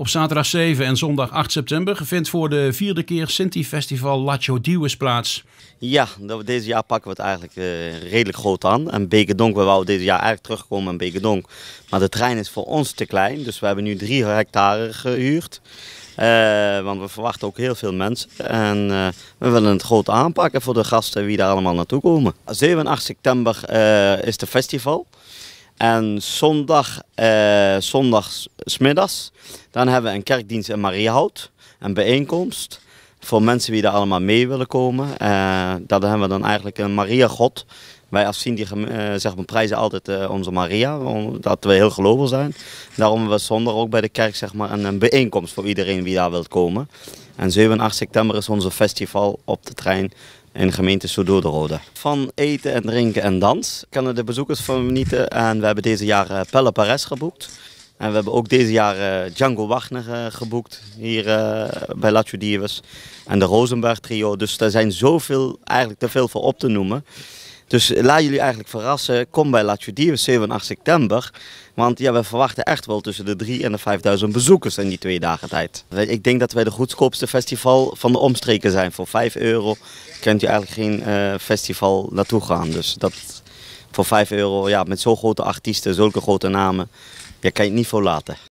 Op zaterdag 7 en zondag 8 september vindt voor de vierde keer Sinti Festival Lacho Diwes plaats. Ja, deze jaar pakken we het eigenlijk eh, redelijk groot aan. En Bekendonk, we wouden deze jaar eigenlijk terugkomen in Bekendonk. Maar de trein is voor ons te klein, dus we hebben nu 3 hectare gehuurd. Eh, want we verwachten ook heel veel mensen. En eh, we willen het groot aanpakken voor de gasten die daar allemaal naartoe komen. 7 en 8 september is de festival. En zondag, eh, zondagsmiddags, dan hebben we een kerkdienst in Mariahout. Een bijeenkomst voor mensen die daar allemaal mee willen komen. Daar eh, dat hebben we dan eigenlijk een Maria-god. Wij afzien die eh, zeg maar, prijzen altijd eh, onze Maria, omdat we heel gelovig zijn. Daarom hebben we zondag ook bij de kerk zeg maar, een, een, bijeenkomst voor iedereen die daar wil komen. En 7 en 8 september is onze festival op de trein in gemeente rode. Van eten en drinken en dans kunnen de bezoekers van genieten. Eh, en we hebben deze jaar eh, Pelle Pares geboekt. En we hebben ook deze jaar eh, Django Wagner geboekt hier bij Lacho Divers. En de Rosenberg Trio. Dus er zijn zoveel, eigenlijk te veel voor op te noemen. Dus laat jullie eigenlijk verrassen. Kom bij La 7 en 8 september. Want ja, we verwachten echt wel tussen de 3.000 en de 5000 bezoekers in die twee dagen tijd. Ik denk dat wij de goedkoopste festival van de omstreken zijn. Voor 5 euro kunt u eigenlijk geen eh, festival naartoe gaan. Dus dat voor 5 euro, ja, met zo'n grote artiesten, zulke grote namen, ja, kan je het niet voor laten.